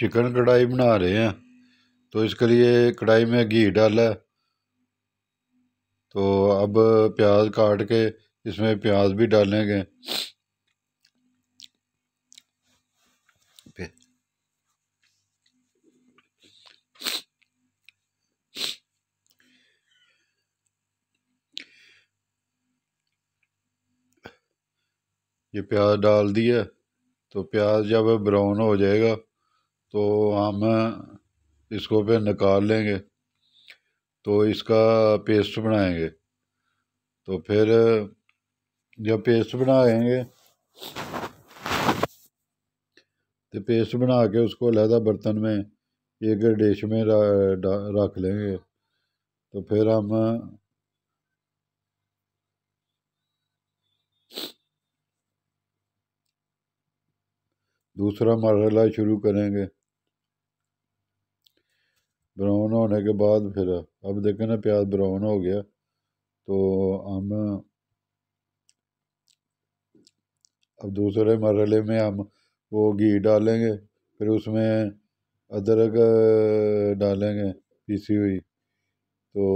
Chicken कढ़ाई बना रहे हैं तो इसके लिए कढ़ाई में घी डाला है तो अब प्याज काट के इसमें प्याज भी डालेंगे ये प्याज डाल दिया तो प्याज जब ब्राउन हो जाएगा तो हम इसको फिर निकाल लेंगे तो इसका पेस्ट बनाएंगे तो फिर जब पेस्ट बनाएंगे तो पेस्ट बना के उसको लहदा बर्तन में एक डिश में रख लेंगे तो फिर हम दूसरा मरला शुरू करेंगे ब्राउन होने के बाद फिर अब देखें ना प्याज ब्राउन हो गया तो हम अब दूसरे मरले में हम वो घी डालेंगे फिर उसमें अदरक डालेंगे पीसी हुई तो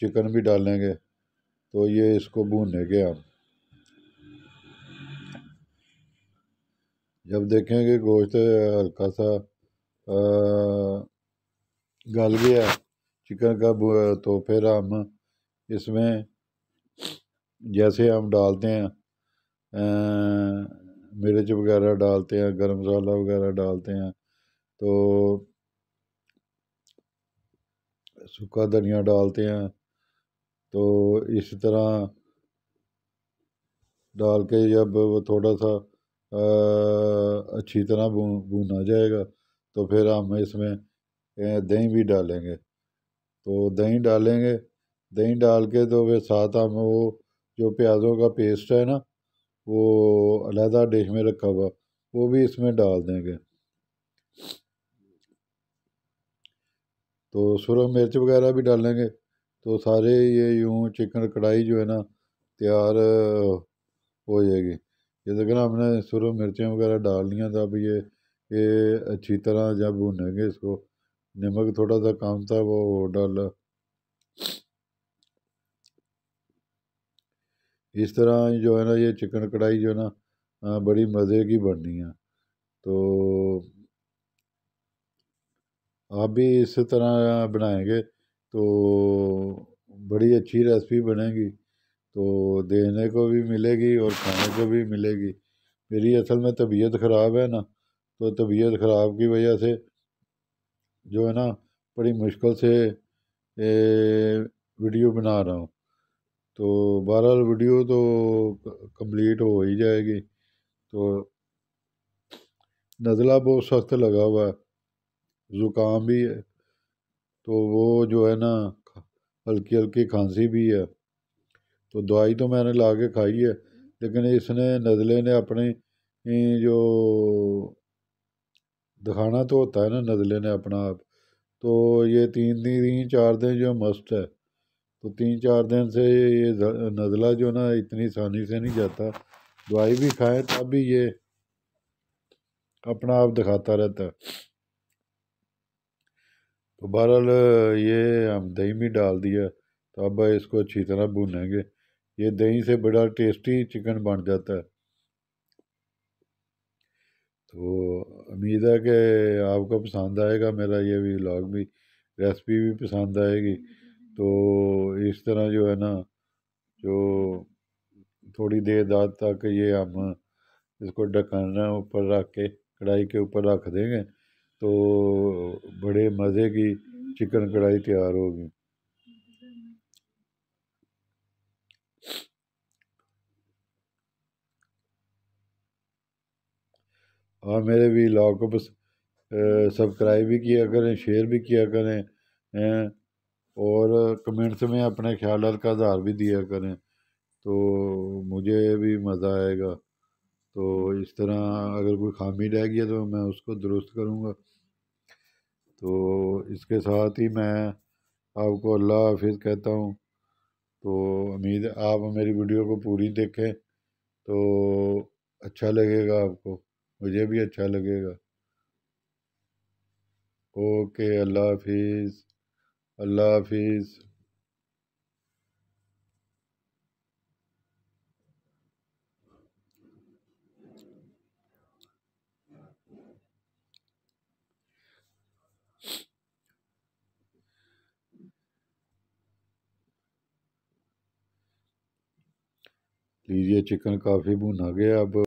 चिकन भी डालेंगे तो ये इसको भूनने के हम जब देखेंगे गोश्त हल्का सा आ, गल गया चिकन का तो फिर हम इसमें जैसे हम डालते हैं मिर्च वगैरह डालते हैं गरम मसाला वगैरह डालते हैं तो सूखा धनिया डालते हैं तो इस तरह डाल के जब वो थोड़ा सा आ, अच्छी तरह भूना बून, जाएगा तो फिर हम इसमें दही भी डालेंगे तो दही डालेंगे दही डाल के तो फिर साथ हम वो जो प्याज़ों का पेस्ट है ना वो अलहदा डिश में रखा हुआ वो भी इसमें डाल देंगे तो सुरख मिर्च वगैरह भी डालेंगे तो सारे ये यूँ चिकन कढ़ाई जो है ना तैयार हो जाएगी ये देखना हमने सुरख मिर्चें वगैरह डाल लिया था तो अब ये ये अच्छी तरह जब भुनेंगे इसको नमक थोड़ा सा काम था वो डाला इस तरह जो है ना ये चिकन कढ़ाई जो है ना बड़ी मज़े की बननी है तो आप भी इस तरह बनाएंगे तो बड़ी अच्छी रेसिपी बनेगी तो देखने को भी मिलेगी और खाने को भी मिलेगी मेरी असल में तबीयत ख़राब है ना तो तबीयत ख़राब की वजह से जो है ना बड़ी मुश्किल से ए, वीडियो बना रहा हूँ तो बहरहाल वीडियो तो कंप्लीट हो ही जाएगी तो नज़ला बहुत सख्त लगा हुआ है ज़ुकाम भी है तो वो जो है ना हल्की हल्की खांसी भी है तो दवाई तो मैंने ला के खाई है लेकिन इसने नज़ले ने अपने जो दिखाना तो होता है ना नज़ले ने अपना आप तो ये तीन दिन तीन चार दिन जो मस्त है तो तीन चार दिन से ये नज़ला जो ना इतनी आसानी से नहीं जाता दवाई भी खाएं तब भी ये अपना आप दिखाता रहता है तो बहरहाल ये हम दही भी डाल दिया तो अब इसको अच्छी तरह भूनेंगे ये दही से बड़ा टेस्टी चिकन बन जाता है तो उम्मीद है कि आपको पसंद आएगा मेरा ये भी लॉग भी रेसिपी भी पसंद आएगी तो इस तरह जो है ना जो थोड़ी देर बाद तक ये हम इसको ढकन ऊपर रख के कढ़ाई के ऊपर रख देंगे तो बड़े मज़े की चिकन कढ़ाई तैयार होगी और मेरे भी लॉग को बस सब्सक्राइब हम्म। भी किया करें शेयर भी किया करें और कमेंट्स में अपने ख्याल का आधार भी दिया करें तो मुझे भी मज़ा आएगा तो इस तरह अगर कोई खामी रह गई तो मैं उसको दुरुस्त करूँगा तो इसके साथ ही मैं आपको अल्लाह हाफिज़ कहता हूँ तो उम्मीद आप मेरी वीडियो को पूरी देखें तो अच्छा लगेगा आपको मुझे भी अच्छा लगेगा ओके अल्लाह हाफिज़ अल्लाह हाफिज़ लीजिए चिकन काफ़ी भुना गया अब